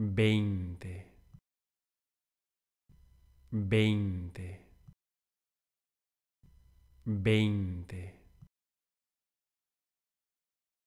veinte, veinte, veinte.